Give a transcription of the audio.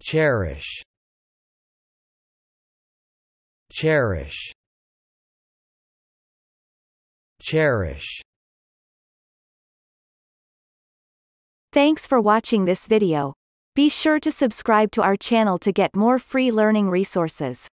Cherish Cherish Cherish Thanks for watching this video. Be sure to subscribe to our channel to get more free learning resources.